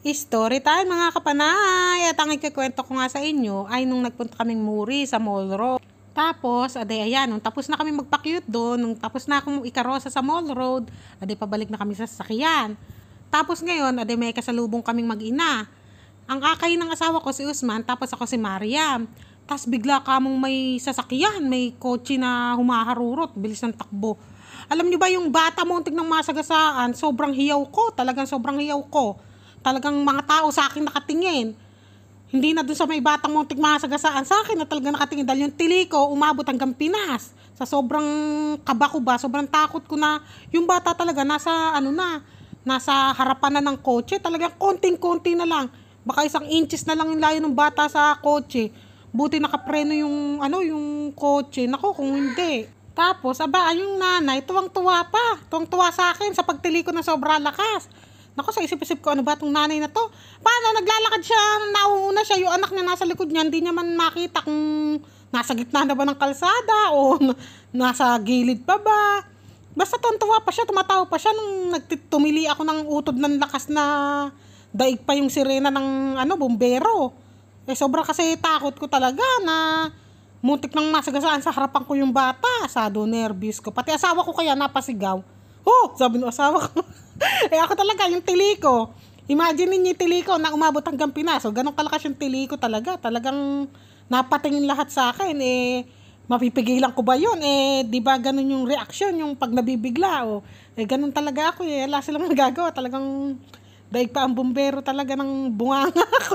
Story time mga kapanay! At ang ikikwento ko nga sa inyo ay nung nagpunta kaming muri sa Mall Road. Tapos, ade ayan, nung tapos na kami magpa-cute doon, nung tapos na akong ikarosa sa Mall Road, ade pabalik na kami sa sasakyan. Tapos ngayon, ade may kasalubong kaming mag-ina. Ang akay ng asawa ko si Usman, tapos ako si Mariam. Tapos bigla kamong may sasakyan, may kotse na humaharurot, bilis ng takbo. Alam niyo ba yung bata muntik ng masagasaan, sobrang hiyaw ko, talagang sobrang hiyaw ko talagang mga tao sa akin nakatingin. Hindi na dun sa may batang muntik masagasaan sa akin na talaga nakatingin dahil yung tili ko umabot hanggang Pinas. Sa sobrang kaba ko ba, sobrang takot ko na yung bata talaga nasa ano na, nasa harapan na ng kotse. Talagang konting-konti na lang. Baka isang inches na lang yung layo ng bata sa kotse. Buti nakapreno yung ano yung kotse. Nako kung hindi. Tapos aba yung nanay tuwang-tuwa pa. Tuwang-tuwa sa akin sa pagtili ko na sobra lakas. Ako sa isip-isip ko, ano ba itong nanay na to? Paano, naglalakad siya, nauuna siya, yung anak niya nasa likod niya, hindi niya man makita kung nasa gitna na ba ng kalsada o nasa gilid pa ba. Basta tontuwa pa siya, tumatawa pa siya nung nagtumili ako ng utod ng lakas na daig pa yung sirena ng ano, bombero. Eh, sobra kasi takot ko talaga na muntik nang masagasaan sa harapan ko yung bata. Asado, nervous ko. Pati asawa ko kaya napasigaw. Oh, sabi ng asawa ko. eh ako talaga, yung tili ko. Imagine niyo yung tili ko na umabot hanggang Pinas. So, ganun kalakas yung tili ko talaga. Talagang napatingin lahat sa akin. Eh, mapipigilan ko ba yun? Eh, di ba ganun yung reaction, yung pag nabibigla. O, eh, ganun talaga ako. Eh, wala silang nagagawa. Talagang daig pa ang bumbero talaga ng bunganga ako.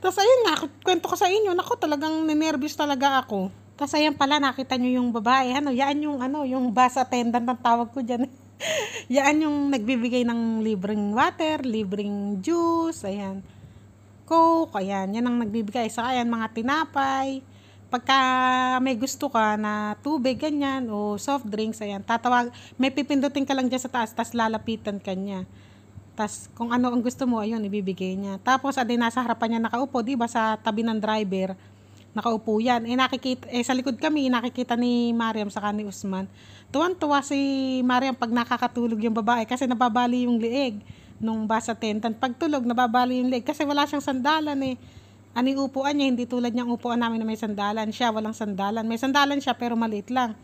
Tapos ayun nga, kwento ko sa inyo, nako talagang ninervous talaga ako. Tapos ayan pala, nakita nyo yung babae. Ano, yan yung, ano, yung bus attendant ang tawag ko dyan. yan yung nagbibigay ng libreng water, libreng juice, ayan. Coke, ayan. Yan ang nagbibigay. Saka ayan, mga tinapay. Pagka may gusto ka na tubig, ganyan, o soft drinks, ayan. Tatawag, may pipindutin ka lang dyan sa taas, tas lalapitan ka niya. Tapos kung ano ang gusto mo, ayun, ibibigay niya. Tapos, adi, nasa harapan niya nakaupo, di ba, sa tabi ng driver Nakaupo yan. Eh, nakikita, eh, sa likod kami, nakikita ni Mariam sa ni Usman. Tuwan-tuwa si Mariam pag nakakatulog yung babae kasi nababali yung liig nung basa tentan. Pag tulog, nababali yung liig kasi wala siyang sandalan eh. Ani upuan niya, hindi tulad niyang upuan namin na may sandalan. Siya, walang sandalan. May sandalan siya, pero maliit lang.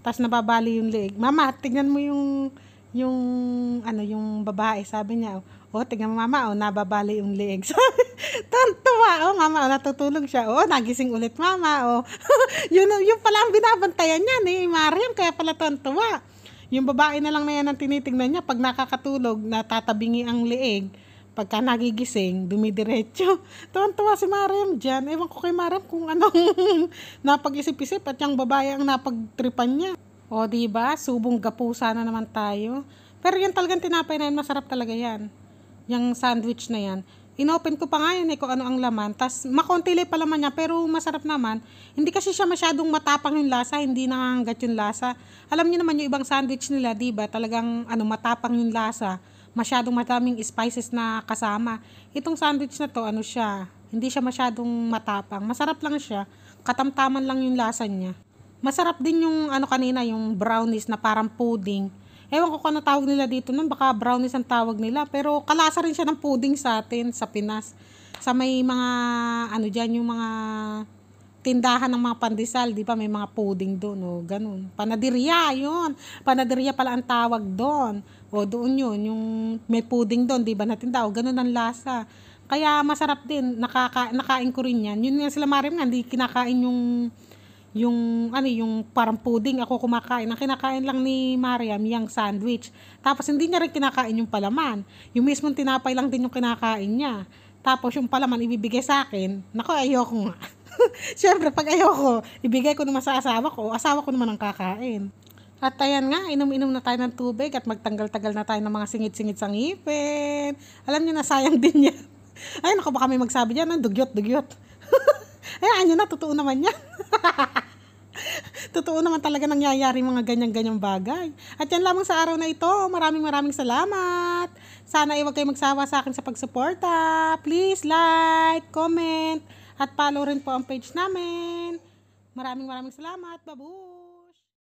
Tapos nababali yung leeg. Mama, tignan mo yung, yung, ano, yung babae. Sabi niya, oh, tignan mo mama, oh, nababali yung leeg. Sabi Tuwa, oh, mama, oh, natutulog siya. O, oh, nagising ulit mama, Oh. yun, yun pala ang binabantayan niya ni Mariam, kaya pala tuwa. Yung babae na lang na yan ang tinitingnan niya. Pag nakakatulog, natatabingi ang leeg. Pagka nagigising, dumidiretso. tuwan si Mariam dyan. Ewan ko kay Mariam kung anong napag-isip-isip at yung babae ang napagtripan niya. O, oh, di ba? Subong gapusa na naman tayo. Pero yung talagang tinapay na yan, masarap talaga yan. Yung sandwich na yan. Inopen ko pa nga yun eh kung ano ang laman. Tapos makonti lang pala man niya pero masarap naman. Hindi kasi siya masyadong matapang yung lasa, hindi nangangat yung lasa. Alam niyo naman yung ibang sandwich nila, 'di ba? Talagang ano matapang yung lasa. Masyadong mataming spices na kasama. Itong sandwich na to, ano siya, hindi siya masyadong matapang. Masarap lang siya. Katamtaman lang yung lasa niya. Masarap din yung ano kanina, yung brownies na parang pudding Ewan ko kung ano tawag nila dito nun. Baka brownies ang tawag nila. Pero kalasa rin siya ng pudding sa atin, sa Pinas. Sa may mga, ano dyan, yung mga tindahan ng mga pandesal, di ba? May mga pudding doon, o ganun. Panaderia, yun. Panaderia pala ang tawag doon. O doon yun, yung may pudding doon, di ba? Natinda, o ganun ang lasa. Kaya masarap din, nakaka, nakain ko rin yan. Yun nga sila marim hindi kinakain yung yung ano yung parang pudding ako kumakain. Ang kinakain lang ni Mariam yung sandwich. Tapos hindi niya rin kinakain yung palaman. Yung mismong tinapay lang din yung kinakain niya. Tapos yung palaman ibibigay sa akin. Nako ayoko nga. Siyempre pag ayoko, ibigay ko naman sa asawa ko. Asawa ko naman ang kakain. At ayan nga, inom-inom na tayo ng tubig at magtanggal tanggal na tayo ng mga singit-singit sa ngipin. Alam niyo na sayang din yan. Ay, naku, baka may magsabi dyan, dugyot-dugyot. Eh, nyo na, totoo naman yan. totoo naman talaga nangyayari mga ganyan-ganyang bagay. At yan lamang sa araw na ito. Maraming maraming salamat. Sana ay huwag kayo magsawa sa akin sa pagsuporta. Please like, comment, at follow rin po ang page namin. Maraming maraming salamat. Babu!